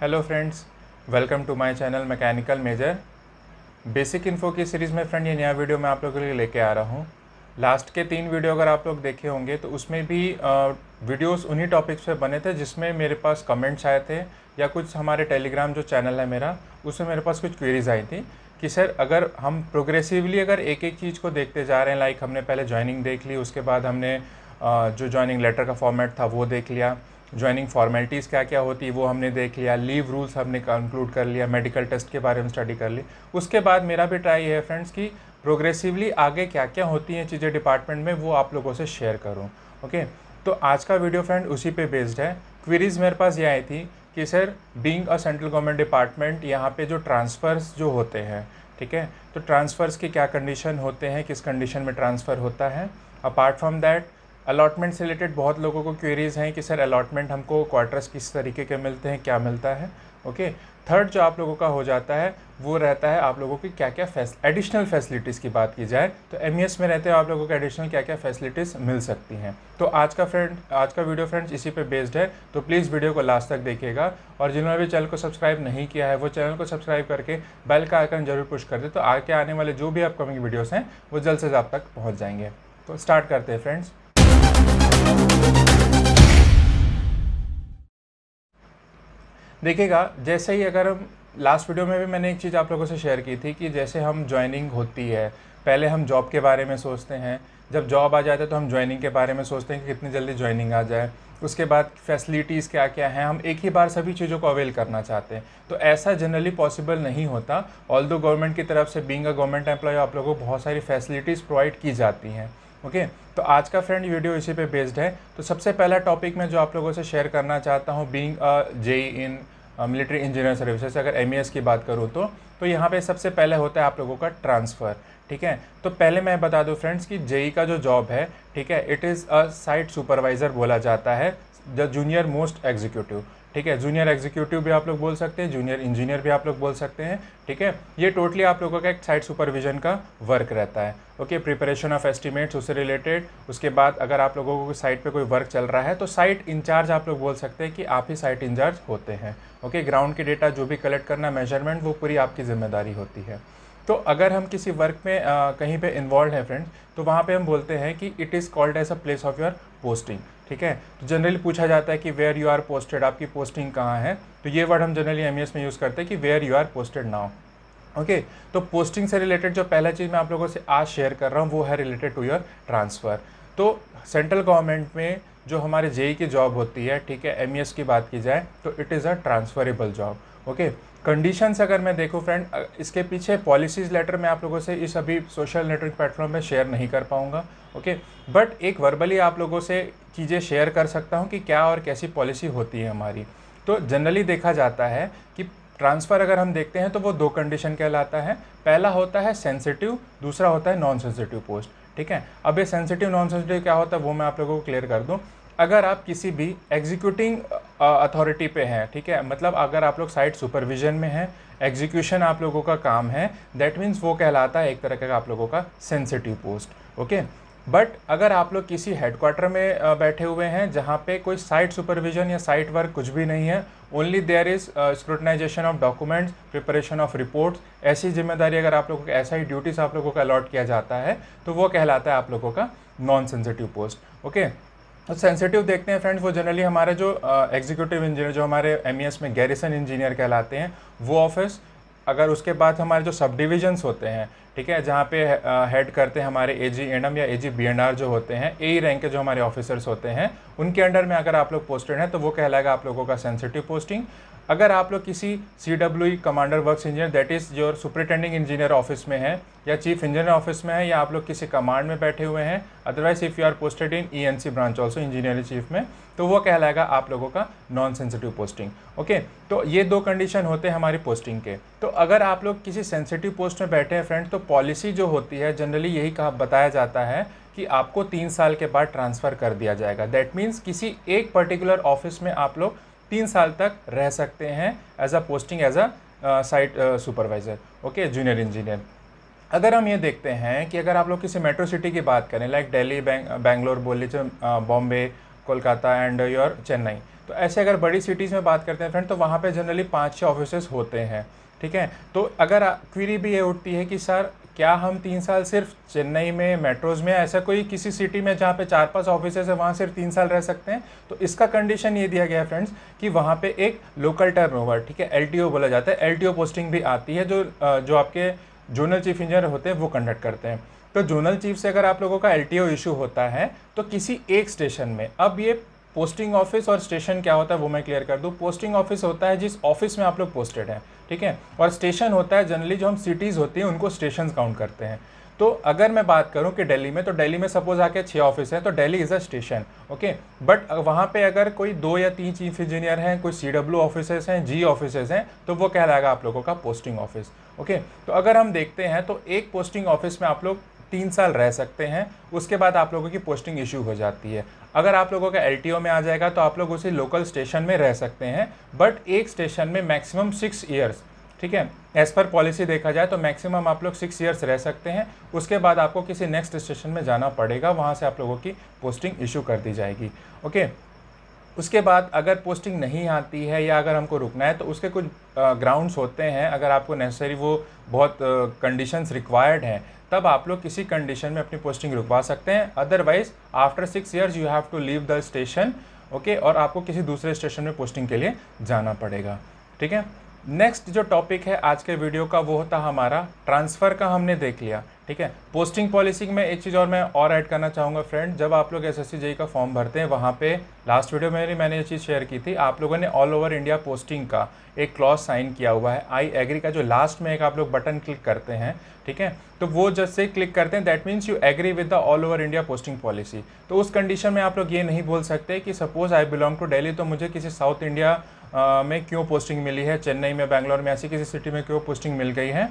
Hello friends welcome to my channel mechanical major basic info की series में friend ये नया वीडियो मैं आप लोगों के लिए लेके आ रहा हूँ लास्ट के तीन वीडियो अगर आप लोग देखे होंगे तो उसमें भी वीडियोस उन्हीं टॉपिक्स पे बने थे जिसमें मेरे पास कमेंट्स आए थे या कुछ हमारे टेलीग्राम जो चैनल है मेरा उसमें मेरे पास कुछ क्वेरीज आई थी कि सर अगर हम प्रोग्रेसिवली अगर एक एक चीज़ को देखते जा रहे हैं लाइक हमने पहले ज्वाइनिंग देख ली उसके बाद हमने जो ज्वाइनिंग लेटर का फॉर्मेट था वो देख लिया ज्वाइनिंग फॉर्मेलिटीज़ क्या क्या होती है वो हमने देख लिया लीव रूल्स हमने कंक्लूड कर लिया मेडिकल टेस्ट के बारे में स्टडी कर ली उसके बाद मेरा भी ट्राई है फ्रेंड्स कि प्रोग्रेसिवली आगे क्या क्या होती हैं चीज़ें डिपार्टमेंट में वो आप लोगों से शेयर करूँ ओके तो आज का वीडियो फ्रेंड उसी पे बेस्ड है क्वेरीज़ मेरे पास ये आई थी कि sir being a central government department यहाँ पे जो ट्रांसफ़र्स जो होते हैं ठीक है तो ट्रांसफ़र्स के क्या कंडीशन होते हैं किस कंडीशन में ट्रांसफ़र होता है अपार्ट फ्रॉम दैट अलॉटमेंट से रिलेटेड बहुत लोगों को क्वेरीज़ हैं कि सर अलाटमेंट हमको क्वार्टर्स किस तरीके के मिलते हैं क्या मिलता है ओके थर्ड जो आप लोगों का हो जाता है वो रहता है आप लोगों की क्या क्या एडिशनल फैसिलिटीज़ की बात की जाए तो एम e में रहते हैं आप लोगों को एडिशनल क्या क्या फैसिलिटीज़ मिल सकती हैं तो आज का फ्रेंड आज का वीडियो फ्रेंड्स इसी पे बेस्ड है तो प्लीज़ वीडियो को लास्ट तक देखिएगा और जिन्होंने भी चैनल को सब्सक्राइब नहीं किया है वो चैनल को सब्सक्राइब करके बेल का आइकन जरूर पुश कर दे तो आगे आने वाले जो भी अपकमिंग वीडियोज़ हैं वो जल्द से जल्द तक पहुँच जाएंगे तो स्टार्ट करते हैं फ्रेंड्स देखिएगा जैसे ही अगर हम लास्ट वीडियो में भी मैंने एक चीज़ आप लोगों से शेयर की थी कि जैसे हम ज्वाइनिंग होती है पहले हम जॉब के बारे में सोचते हैं जब जॉब आ जाता है तो हम ज्वाइनिंग के बारे में सोचते हैं कि कितनी जल्दी ज्वाइनिंग आ जाए उसके बाद फैसिलिटीज़ क्या क्या हैं हम एक ही बार सभी चीज़ों को अवेल करना चाहते हैं तो ऐसा जनरली पॉसिबल नहीं होता ऑल दो गवर्नमेंट की तरफ से बींग अ गवर्नमेंट एम्प्लॉय आप लोगों को बहुत सारी फैसिलिटीज़ प्रोवाइड की जाती हैं ओके okay? तो आज का फ्रेंड वीडियो इसी पे बेस्ड है तो सबसे पहला टॉपिक मैं जो आप लोगों से शेयर करना चाहता हूँ being a J in military engineer services अगर एम की बात करूँ तो तो यहाँ पे सबसे पहले होता है आप लोगों का ट्रांसफ़र ठीक है तो पहले मैं बता दूँ फ्रेंड्स कि जेई का जो जॉब है ठीक है it is a site supervisor बोला जाता है द जूनियर मोस्ट एग्जीक्यूटिव ठीक है जूनियर एग्जीक्यूटिव भी आप लोग बोल सकते हैं जूनियर इंजीनियर भी आप लोग बोल सकते हैं ठीक है ये टोटली आप लोगों का एक साइड सुपरविजन का वर्क रहता है ओके प्रिपरेशन ऑफ एस्टिमेट्स उससे रिलेटेड उसके बाद अगर आप लोगों को साइट पे कोई वर्क चल रहा है तो साइट इंचार्ज आप लोग बोल सकते हैं कि आप ही साइट इंचार्ज होते हैं ओके ग्राउंड के डेटा जो भी कलेक्ट करना मेजरमेंट वो पूरी आपकी जिम्मेदारी होती है तो अगर हम किसी वर्क में आ, कहीं पे इन्वॉल्व है फ्रेंड्स तो वहाँ पे हम बोलते हैं कि it is called as a place of your posting ठीक है तो जनरली पूछा जाता है कि वेयर यू आर पोस्टेड आपकी पोस्टिंग कहाँ है तो ये वर्ड हम जनरली एम e में यूज़ करते हैं कि where you are posted now okay तो पोस्टिंग से रिलेटेड जो पहला चीज़ मैं आप लोगों से आज शेयर कर रहा हूँ वो है रिलेटेड टू योर ट्रांसफ़र तो सेंट्रल गवर्नमेंट में जो हमारे जेई की जॉब होती है ठीक है एम e की बात की जाए तो it is a transferable job okay conditions अगर मैं देखूं फ्रेंड इसके पीछे पॉलिसीज लेटर मैं आप लोगों से इस अभी सोशल नेटवर्क प्लेटफॉर्म में शेयर नहीं कर पाऊंगा ओके बट एक वर्बली आप लोगों से चीज़ें शेयर कर सकता हूं कि क्या और कैसी पॉलिसी होती है हमारी तो जनरली देखा जाता है कि ट्रांसफ़र अगर हम देखते हैं तो वो दो कंडीशन कहलाता है पहला होता है सेंसिटिव दूसरा होता है नॉन सेंसिटिव पोस्ट ठीक है अब ये सेंसिटिव नॉन सेंसिटिव क्या होता है वो मैं आप लोगों को क्लियर कर दूँ अगर आप किसी भी एग्जीक्यूटिंग अथॉरिटी uh, पे हैं ठीक है मतलब अगर आप लोग साइट सुपरविजन में हैं एग्जीक्यूशन आप लोगों का काम है दैट मीन्स वो कहलाता है एक तरह का आप लोगों का सेंसिटिव पोस्ट ओके बट अगर आप लोग किसी हेडक्वार्टर में uh, बैठे हुए हैं जहाँ पे कोई साइट सुपरविजन या साइट वर्क कुछ भी नहीं है only there is scrutinization of documents preparation of reports ऐसी जिम्मेदारी अगर आप लोगों को ऐसा ही ड्यूटीज आप लोगों का अलॉट किया जाता है तो वो कहलाता है आप लोगों का non sensitive post okay sensitive देखते हैं फ्रेंड्स वो जनरली हमारे जो एग्जीक्यूटिव इंजीनियर जो हमारे एम e में गैरिसन इंजीनियर कहलाते हैं वो ऑफिस अगर उसके बाद हमारे जो सब डिविजन्स होते हैं ठीक है जहाँ पे हेड करते हैं हमारे ए जी एम या A G B and R जो होते हैं ए रैंक e के जो हमारे ऑफिसर्स होते हैं उनके अंडर में अगर आप लोग पोस्टेड हैं तो वो कहलाएगा आप लोगों का सेंसिटिव पोस्टिंग अगर आप लोग किसी C W commander works engineer that is your superintending engineer office में है या चीफ इंजीनियर ऑफिस में है या आप लोग किसी कमांड में बैठे हुए हैं otherwise if you are posted in E in C branch also engineering chief में तो वो कहलाएगा आप लोगों का नॉन सेंसिटिव पोस्टिंग ओके तो ये दो कंडीशन होते हैं हमारी पोस्टिंग के तो अगर आप लोग किसी सेंसिटिव पोस्ट में बैठे हैं फ्रेंड तो पॉलिसी जो होती है जनरली यही कहा बताया जाता है कि आपको तीन साल के बाद ट्रांसफ़र कर दिया जाएगा दैट मीन्स किसी एक पर्टिकुलर ऑफिस में आप लोग तीन साल तक रह सकते हैं as a posting as a site supervisor okay junior engineer अगर हम ये देखते हैं कि अगर आप लोग किसी मेट्रो सिटी की बात करें लाइक डेली बैंगलोर बोल लीजिए बॉम्बे कोलकाता एंड योर चेन्नई तो ऐसे अगर बड़ी सिटीज़ में बात करते हैं फ्रेंड तो वहाँ पे जनरली पाँच छः ऑफिसर्स होते हैं ठीक है तो अगर क्वीरी भी ये उठती है कि सर क्या हम तीन साल सिर्फ चेन्नई में मेट्रोज में ऐसा कोई किसी सिटी में जहाँ पे चार पांच ऑफिस है वहाँ सिर्फ तीन साल रह सकते हैं तो इसका कंडीशन ये दिया गया है फ्रेंड्स कि वहाँ पे एक लोकल टर्नओवर ठीक है एलटीओ बोला जाता है एलटीओ पोस्टिंग भी आती है जो जो आपके जोनल चीफ इंजीनियर होते हैं वो कंडक्ट करते हैं तो जोनल चीफ से अगर आप लोगों का एल इशू होता है तो किसी एक स्टेशन में अब ये पोस्टिंग ऑफिस और स्टेशन क्या होता है वो मैं क्लियर कर दूँ पोस्टिंग ऑफिस होता है जिस ऑफिस में आप लोग पोस्टेड हैं ठीक है और स्टेशन होता है जनरली जो हम सिटीज़ होती हैं उनको स्टेशन काउंट करते हैं तो अगर मैं बात करूं कि दिल्ली में तो दिल्ली में सपोज आके छः ऑफिस हैं तो Delhi is a station okay but वहाँ पे अगर कोई दो या तीन चीफ इंजीनियर हैं कोई सी डब्ल्यू ऑफिसर्स हैं जी ऑफिसर्स हैं तो वो कहलाएगा आप लोगों का पोस्टिंग ऑफिस ओके तो अगर हम देखते हैं तो एक पोस्टिंग ऑफिस में आप लोग तीन साल रह सकते हैं उसके बाद आप लोगों की पोस्टिंग इशू हो जाती है अगर आप लोगों का एल में आ जाएगा तो आप लोग उसी लोकल स्टेशन में रह सकते हैं बट एक स्टेशन में मैक्सिमम सिक्स ईयर्स ठीक है एज पर पॉलिसी देखा जाए तो मैक्सिमम आप लोग सिक्स ईयर्स रह सकते हैं उसके बाद आपको किसी नेक्स्ट स्टेशन में जाना पड़ेगा वहाँ से आप लोगों की पोस्टिंग इशू कर दी जाएगी ओके उसके बाद अगर पोस्टिंग नहीं आती है या अगर हमको रुकना है तो उसके कुछ ग्राउंड्स होते हैं अगर आपको नेसेसरी वो बहुत कंडीशंस रिक्वायर्ड हैं तब आप लोग किसी कंडीशन में अपनी पोस्टिंग रुकवा सकते हैं otherwise after six years you have to leave the station okay और आपको किसी दूसरे स्टेशन में पोस्टिंग के लिए जाना पड़ेगा ठीक है नेक्स्ट जो टॉपिक है आज के वीडियो का वो होता हमारा ट्रांसफ़र का हमने देख लिया ठीक है पोस्टिंग पॉलिसी में एक चीज़ और मैं और ऐड करना चाहूँगा फ्रेंड जब आप लोग एस एस का फॉर्म भरते हैं वहाँ पे लास्ट वीडियो में भी मैंने ये चीज़ शेयर की थी आप लोगों ने ऑल ओवर इंडिया पोस्टिंग का एक क्लॉज साइन किया हुआ है आई एग्री का जो लास्ट में एक आप लोग बटन क्लिक करते हैं ठीक है तो वो जैसे क्लिक करते हैं that means you agree with the all over India posting policy तो उस कंडीशन में आप लोग ये नहीं बोल सकते कि suppose I belong to Delhi तो मुझे किसी साउथ इंडिया में क्यों पोस्टिंग मिली है चेन्नई में बैंगलोर में ऐसी किसी सिटी में क्यों पोस्टिंग मिल गई है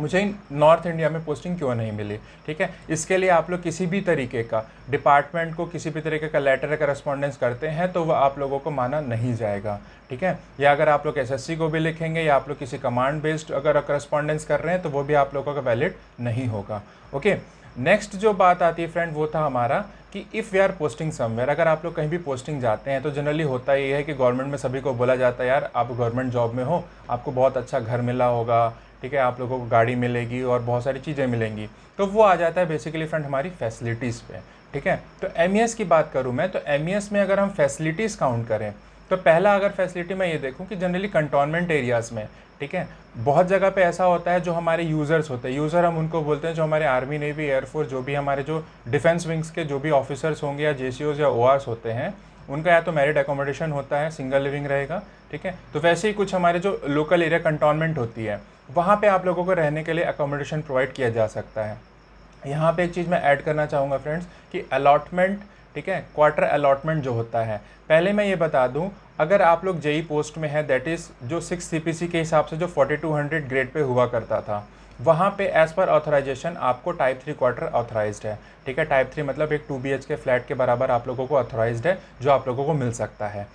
मुझे नॉर्थ इंडिया में पोस्टिंग क्यों नहीं मिली ठीक है इसके लिए आप लोग किसी भी तरीके का डिपार्टमेंट को किसी भी तरीके का लेटर करस्पॉन्डेंस करते हैं तो वह आप लोगों को माना नहीं जाएगा ठीक है या अगर आप लोग एसएससी को भी लिखेंगे या आप लोग किसी कमांड बेस्ड अगर करस्पॉन्डेंस कर रहे हैं तो वो भी आप लोगों का वैलिड नहीं होगा ओके नेक्स्ट जो बात आती है फ्रेंड वो था हमारा कि if we are posting somewhere अगर आप लोग कहीं भी पोस्टिंग जाते हैं तो जनरली होता ये है कि गवर्नमेंट में सभी को बोला जाता है यार आप गवर्नमेंट जॉब में हो आपको बहुत अच्छा घर मिला होगा ठीक है आप लोगों को गाड़ी मिलेगी और बहुत सारी चीज़ें मिलेंगी तो वो आ जाता है बेसिकली फ्रेंड हमारी फैसिलिटीज़ पे ठीक है तो एम e की बात करूँ मैं तो एम e में अगर हम फैसिलिटीज़ काउंट करें तो पहला अगर फैसिलिटी मैं ये देखूँ कि जनरली कंटोनमेंट एरियाज़ में ठीक है बहुत जगह पे ऐसा होता है जो हमारे यूज़र्स होते हैं यूज़र हम उनको बोलते हैं जो हमारे आर्मी नेवी एयरफोर्स जो भी हमारे जो डिफेंस विंग्स के जो भी ऑफिसर्स होंगे या जे या ओ होते हैं उनका या तो मैरिड एकोमोडेशन होता है सिंगल लिविंग रहेगा ठीक है तो वैसे ही कुछ हमारे जो लोकल एरिया कंटोनमेंट होती है वहाँ पे आप लोगों को रहने के लिए अकोमोडेशन प्रोवाइड किया जा सकता है यहाँ पे एक चीज़ मैं ऐड करना चाहूँगा फ्रेंड्स कि अलॉटमेंट ठीक है क्वार्टर अलॉटमेंट जो होता है पहले मैं ये बता दूँ अगर आप लोग जेई पोस्ट में हैं दैट इज़ जो सिक्स सी के हिसाब से जो फोर्टी ग्रेड पर हुआ करता था वहाँ पे एज़ पर ऑथराइजेशन आपको टाइप थ्री क्वार्टर ऑथोराइज है ठीक है टाइप थ्री मतलब एक टू बी के फ्लैट के बराबर आप लोगों को ऑथोराइज है जो आप लोगों को मिल सकता है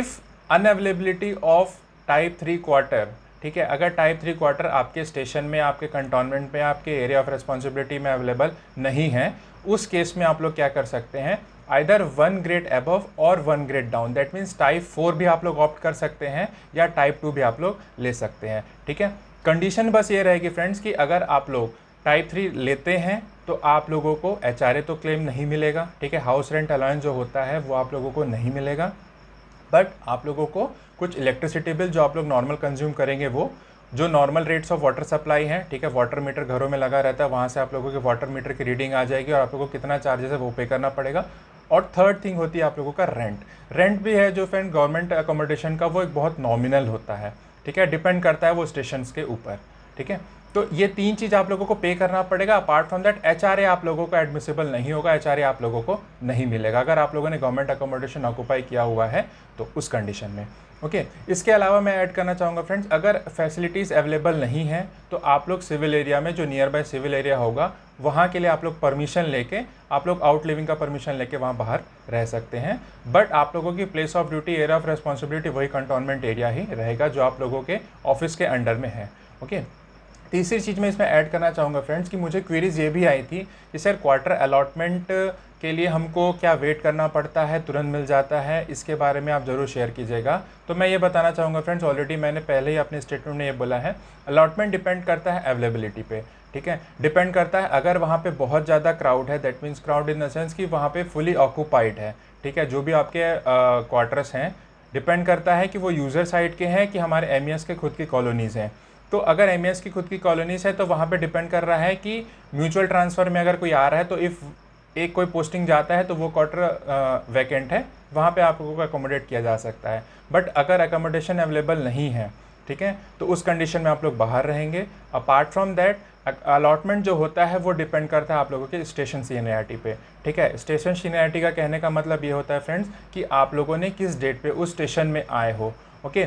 if unavailability of type three quarter ठीक है अगर टाइप थ्री क्वार्टर आपके स्टेशन में आपके कंटोनमेंट में आपके एरिया ऑफ रिस्पॉन्सिबिलिटी में अवेलेबल नहीं है उस केस में आप लोग क्या कर सकते हैं आइधर वन ग्रेड एबव और one grade down that means type four भी आप लोग ऑप्ट कर सकते हैं या टाइप टू भी आप लोग ले सकते हैं ठीक है कंडीशन बस ये रहेगी फ्रेंड्स कि अगर आप लोग टाइप थ्री लेते हैं तो आप लोगों को एच तो क्लेम नहीं मिलेगा ठीक है हाउस रेंट अलाउंस जो होता है वो आप लोगों को नहीं मिलेगा बट आप लोगों को कुछ इलेक्ट्रिसिटी बिल जो आप लोग नॉर्मल कंज्यूम करेंगे वो जो normal rates of water supply हैं ठीक है वाटर मीटर घरों में लगा रहता है वहाँ से आप लोगों के वाटर मीटर की रीडिंग आ जाएगी और आप लोगों को कितना चार्जेस है वो पे करना पड़ेगा और थर्ड थिंग होती है आप लोगों का रेंट रेंट भी है जो फ्रेंड गवर्नमेंट अकोमोडेशन का वो एक बहुत नॉमिनल होता है ठीक है डिपेंड करता है वो स्टेशन के ऊपर ठीक है तो ये तीन चीज़ आप लोगों को पे करना पड़ेगा अपार्ट फ्रॉम दैट एच आप लोगों को एडमिसिबल नहीं होगा एच आप लोगों को नहीं मिलेगा अगर आप लोगों ने गवर्नमेंट अकोमोडेशन ऑक्यूपाई किया हुआ है तो उस कंडीशन में ओके okay, इसके अलावा मैं ऐड करना चाहूँगा फ्रेंड्स अगर फैसिलिटीज़ अवेलेबल नहीं है तो आप लोग सिविल एरिया में जो नियर बाय सिविल एरिया होगा वहाँ के लिए आप लोग परमिशन लेके आप लोग आउट लिविंग का परमिशन लेके वहाँ बाहर रह सकते हैं बट आप लोगों की place of duty area of responsibility वही कंटोनमेंट एरिया ही रहेगा जो आप लोगों के ऑफिस के अंडर में है ओके okay? तीसरी चीज़ मैं इसमें ऐड करना चाहूँगा फ्रेंड्स कि मुझे क्वेरीज ये भी आई थी कि सर क्वार्टर अलाटमेंट के लिए हमको क्या वेट करना पड़ता है तुरंत मिल जाता है इसके बारे में आप ज़रूर शेयर कीजिएगा तो मैं ये बताना चाहूँगा फ्रेंड्स ऑलरेडी मैंने पहले ही अपने स्टेटमेंट में ये बोला है अलाटमेंट डिपेंड करता है अवेलेबिलिटी पे ठीक है डिपेंड करता है अगर वहाँ पे बहुत ज़्यादा क्राउड है that means crowd in the sense कि वहाँ पर फुली ऑक्यूपाइड है ठीक है जो भी आपके क्वार्टर्स हैं डिपेंड करता है कि वो यूज़र साइड के हैं कि हमारे एम e के खुद की कॉलोनीज़ हैं तो अगर एम e की खुद की कॉलोनीस है तो वहाँ पर डिपेंड कर रहा है कि म्यूचुअल ट्रांसफ़र में अगर कोई आ रहा है तो इफ़ एक कोई पोस्टिंग जाता है तो वो क्वार्टर वैकेंट है वहाँ पे आपको अकोमोडेट किया जा सकता है बट अगर अकोमोडेशन अवेलेबल नहीं है ठीक है तो उस कंडीशन में आप लोग बाहर रहेंगे अपार्ट फ्रॉम दैट अलॉटमेंट जो होता है वो डिपेंड करता है आप लोगों के स्टेशन सीनियरिटी पे ठीक है स्टेशन सीनियरिटी का कहने का मतलब ये होता है फ्रेंड्स कि आप लोगों ने किस डेट पे उस स्टेशन में आए हो ओके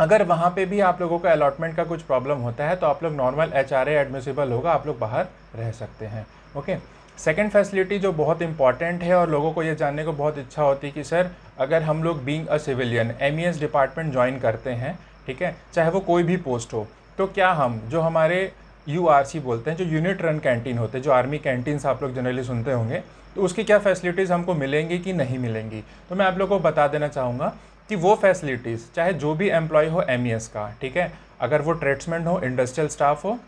अगर वहाँ पे भी आप लोगों का अलॉटमेंट का कुछ प्रॉब्लम होता है तो आप लोग नॉर्मल एच आर एडमिसिबल होगा आप लोग बाहर रह सकते हैं ओके सेकेंड फैसिलिटी जो बहुत इंपॉर्टेंट है और लोगों को ये जानने को बहुत इच्छा होती है कि सर अगर हम लोग being a civilian M department join करते हैं ठीक है चाहे वो कोई भी पोस्ट हो तो क्या हम जो हमारे यू बोलते हैं जो यूनिट रन कैंटीन होते हैं जो आर्मी कैंटीन्स आप लोग जनरली सुनते होंगे तो उसकी क्या फैसिलिटीज़ हमको मिलेंगी कि नहीं मिलेंगी तो मैं आप लोग को बता देना चाहूँगा कि वो फैसिलिटीज़ चाहे जो भी एम्प्लॉय हो एम e का ठीक है अगर वो ट्रेड्समैन हो इंडस्ट्रियल स्टाफ हो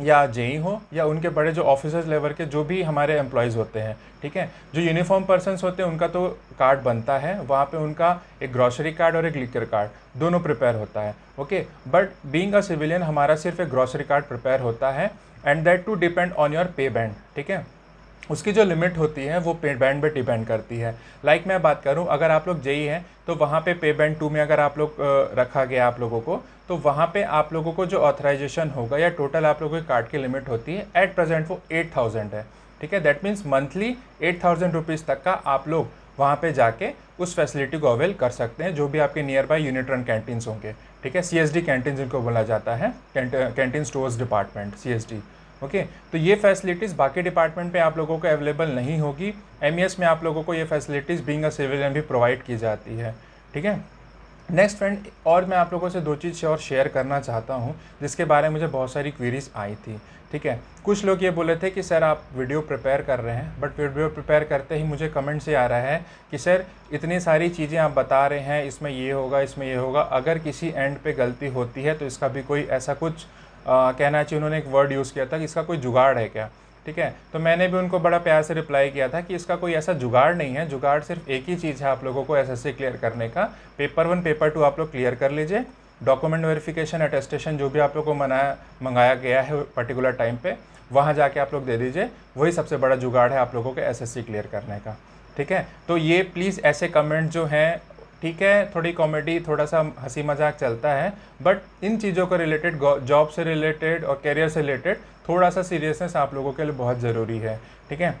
या जेई e हो या उनके बड़े जो ऑफिसर्स लेवल के जो भी हमारे एम्प्लॉयज़ होते हैं ठीक है जो यूनिफॉर्म पर्सनस होते हैं उनका तो कार्ड बनता है वहाँ पे उनका एक ग्रॉसरी कार्ड और एक लिकर कार्ड दोनों प्रिपेयर होता है okay but being a civilian हमारा सिर्फ एक ग्रॉसरी कार्ड प्रिपेयर होता है and that too depend on your pay band ठीक है उसकी जो लिमिट होती है वो पे बैंड पर डिपेंड करती है लाइक like मैं बात करूं अगर आप लोग जेई हैं तो वहाँ पे पे बैंड टू में अगर आप लोग रखा गया आप लोगों को तो वहाँ पे आप लोगों को जो ऑथराइजेशन होगा या टोटल आप लोगों के कार्ड की लिमिट होती है एट प्रेजेंट वो एट थाउजेंड है ठीक है that means monthly eight thousand rupees तक का आप लोग वहाँ पर जाके उस फैसिलिटी को अवेल कर सकते हैं जो भी आपके nearby unit run canteens होंगे ठीक है सी एस डी कैंटीन जिनको बोला जाता है canteen stores department C S D okay तो ये फैसिलिटीज़ बाकी डिपार्टमेंट पे आप लोगों को अवेलेबल नहीं होगी एम e में आप लोगों को ये फैसिलिटीज़ बींग अ सिविलियन भी प्रोवाइड की जाती है ठीक है नेक्स्ट फ्रेंड और मैं आप लोगों से दो चीज़ और शेयर करना चाहता हूँ जिसके बारे में मुझे बहुत सारी क्वेरीज आई थी ठीक है कुछ लोग ये बोले थे कि सर आप वीडियो प्रिपेयर कर रहे हैं बट वीडियो प्रिपेयर करते ही मुझे कमेंट से आ रहा है कि सर इतनी सारी चीज़ें आप बता रहे हैं इसमें ये होगा इसमें ये होगा अगर किसी एंड पे गलती होती है तो इसका भी कोई ऐसा कुछ कहना चाहिए उन्होंने एक वर्ड यूज़ किया था कि इसका कोई जुगाड़ है क्या ठीक है तो मैंने भी उनको बड़ा प्यार से रिप्लाई किया था कि इसका कोई ऐसा जुगाड़ नहीं है जुगाड़ सिर्फ एक ही चीज़ है आप लोगों को एसएससी क्लियर करने का पेपर वन पेपर टू आप लोग क्लियर कर लीजिए डॉक्यूमेंट वेरिफिकेशन अटेस्टेशन जो भी आप लोग को मनाया मंगाया गया है पर्टिकुलर टाइम पर वहाँ जाके आप लोग दे दीजिए वही सबसे बड़ा जुगाड़ है आप लोगों को एस क्लियर करने का ठीक है तो ये प्लीज़ ऐसे कमेंट जो हैं ठीक है थोड़ी कॉमेडी थोड़ा सा हंसी मजाक चलता है बट इन चीज़ों को रिलेटेड जॉब से रिलेटेड और कैरियर से रिलेटेड थोड़ा सा सीरियसनेस आप लोगों के लिए बहुत ज़रूरी है ठीक है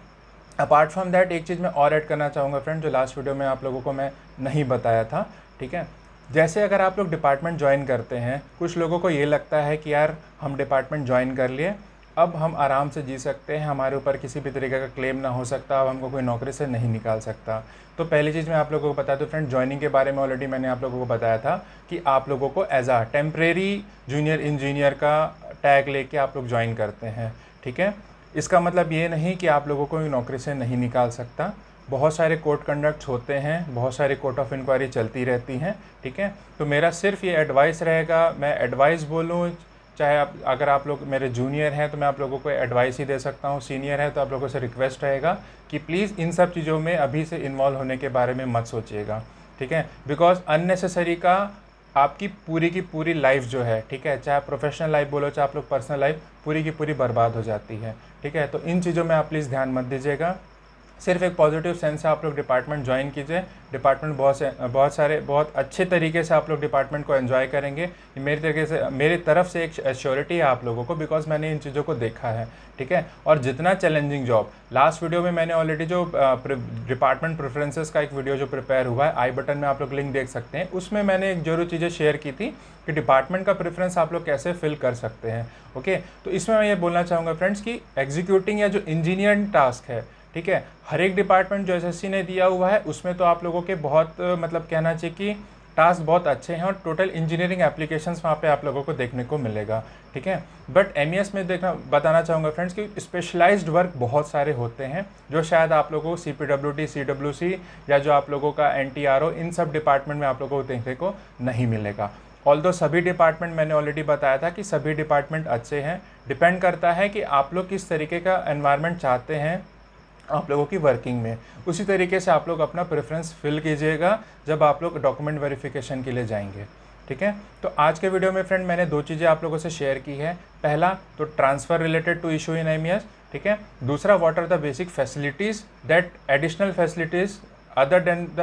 अपार्ट फ्रॉम दैट एक चीज़ मैं और ऐड करना चाहूँगा फ्रेंड जो लास्ट वीडियो में आप लोगों को मैं नहीं बताया था ठीक है जैसे अगर आप लोग डिपार्टमेंट ज्वाइन करते हैं कुछ लोगों को ये लगता है कि यार हम डिपार्टमेंट ज्वाइन कर लिए अब हम आराम से जी सकते हैं हमारे ऊपर किसी भी तरीके का क्लेम ना हो सकता अब हमको कोई नौकरी से नहीं निकाल सकता तो पहली चीज़ मैं आप लोगों को बताया तो फ्रेंड ज्वाइनिंग के बारे में ऑलरेडी मैंने आप लोगों को बताया था कि आप लोगों को as a temporary junior engineer का टैग लेके आप लोग ज्वाइन करते हैं ठीक है इसका मतलब ये नहीं कि आप लोगों को नौकरी से नहीं निकाल सकता बहुत सारे कोर्ट कंडक्ट्स होते हैं बहुत सारे कोर्ट ऑफ इंक्वायरी चलती रहती हैं ठीक है तो मेरा सिर्फ ये एडवाइस रहेगा मैं एडवाइस बोलूँ चाहे आप अगर आप लोग मेरे जूनियर हैं तो मैं आप लोगों को एडवाइस ही दे सकता हूँ सीनियर है तो आप लोगों से रिक्वेस्ट रहेगा कि प्लीज़ इन सब चीज़ों में अभी से इन्वॉल्व होने के बारे में मत सोचिएगा ठीक है बिकॉज अननेसेसरी का आपकी पूरी की पूरी लाइफ जो है ठीक है चाहे प्रोफेशनल लाइफ बोलो चाहे आप लोग पर्सनल लाइफ पूरी की पूरी बर्बाद हो जाती है ठीक है तो इन चीज़ों में आप प्लीज़ ध्यान मत दीजिएगा सिर्फ एक पॉजिटिव सेंस से आप लोग डिपार्टमेंट ज्वाइन कीजिए डिपार्टमेंट बहुत से बहुत सारे बहुत अच्छे तरीके से आप लोग डिपार्टमेंट को एंजॉय करेंगे मेरी तरीके से मेरी तरफ से एक एश्योरिटी है आप लोगों को बिकॉज मैंने इन चीज़ों को देखा है ठीक है और जितना चैलेंजिंग जॉब लास्ट वीडियो में मैंने ऑलरेडी जो डिपार्टमेंट प्रेफरेंसेस का एक वीडियो जो प्रिपेयर हुआ है आई बटन में आप लोग लिंक देख सकते हैं उसमें मैंने एक जरूर चीज़ें शेयर की थी कि डिपार्टमेंट का प्रेफरेंस आप लोग कैसे फिल कर सकते हैं ओके तो इसमें मैं ये बोलना चाहूँगा फ्रेंड्स कि एग्जीक्यूटिंग या जो इंजीनियरिंग टास्क है ठीक है हर एक डिपार्टमेंट जो एसएससी ने दिया हुआ है उसमें तो आप लोगों के बहुत मतलब कहना चाहिए कि टास्क बहुत अच्छे हैं और टोटल इंजीनियरिंग एप्लीकेशंस वहाँ पे आप लोगों को देखने को मिलेगा ठीक है बट एम e में देखना बताना चाहूँगा फ्रेंड्स कि स्पेशलाइज्ड वर्क बहुत सारे होते हैं जो शायद आप लोगों को C P W T C W C या जो आप लोगों का एन टी आर ओ इन सब डिपार्टमेंट में आप लोगों को देखने को नहीं मिलेगा ऑल दो सभी डिपार्टमेंट मैंने ऑलरेडी बताया था कि सभी डिपार्टमेंट अच्छे हैं डिपेंड करता है कि आप लोग किस तरीके का एन्वायरमेंट चाहते हैं आप लोगों की वर्किंग में उसी तरीके से आप लोग अपना प्रेफरेंस फिल कीजिएगा जब आप लोग डॉक्यूमेंट वेरिफिकेशन के लिए जाएंगे ठीक है तो आज के वीडियो में फ्रेंड मैंने दो चीज़ें आप लोगों से शेयर की है पहला तो transfer related to issue in M ठीक है दूसरा what are the basic facilities that additional facilities other than the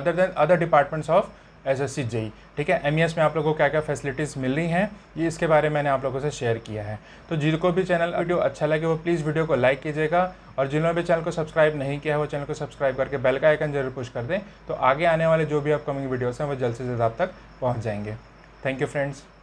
other than other departments of S S C JE ठीक है एम e में आप लोगों को क्या क्या फैसिलिटीज़ मिल रही हैं ये इसके बारे में मैंने आप लोगों से शेयर किया है तो जिनको भी चैनल वीडियो अच्छा लगे वो प्लीज़ वीडियो को लाइक कीजिएगा और जिन्होंने भी चैनल को सब्सक्राइब नहीं किया है वो चैनल को सब्सक्राइब करके बेल का आइकन जरूर पुश कर दें तो आगे आने वाले जो भी अपकमिंग वीडियोज़ हैं वो जल्द से जल्द आप तक पहुँच जाएंगे थैंक यू फ्रेंड्स